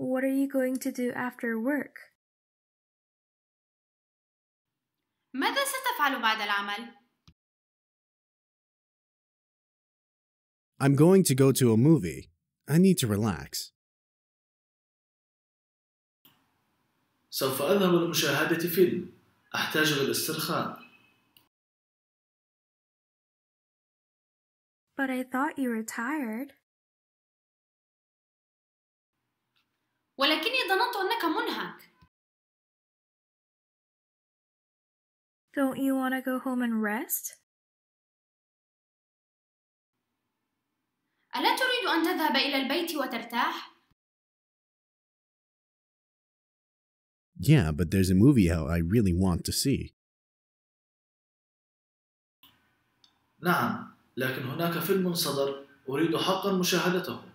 What are you going to do after work? ماذا ستفعل بعد العمل؟ I'm going to go to a movie. I need to relax. سوف أذهب لمشاهدة فيلم. أحتاج للاسترخاء. But I thought you were tired. ولكني ظننت أنك منهك. Don't you want to go home and rest? ألا تريد أن تذهب إلى البيت وترتاح؟ Yeah, but there's a movie out I really want to see. نعم، لكن هناك فيلم صدر أريد حقا مشاهدته.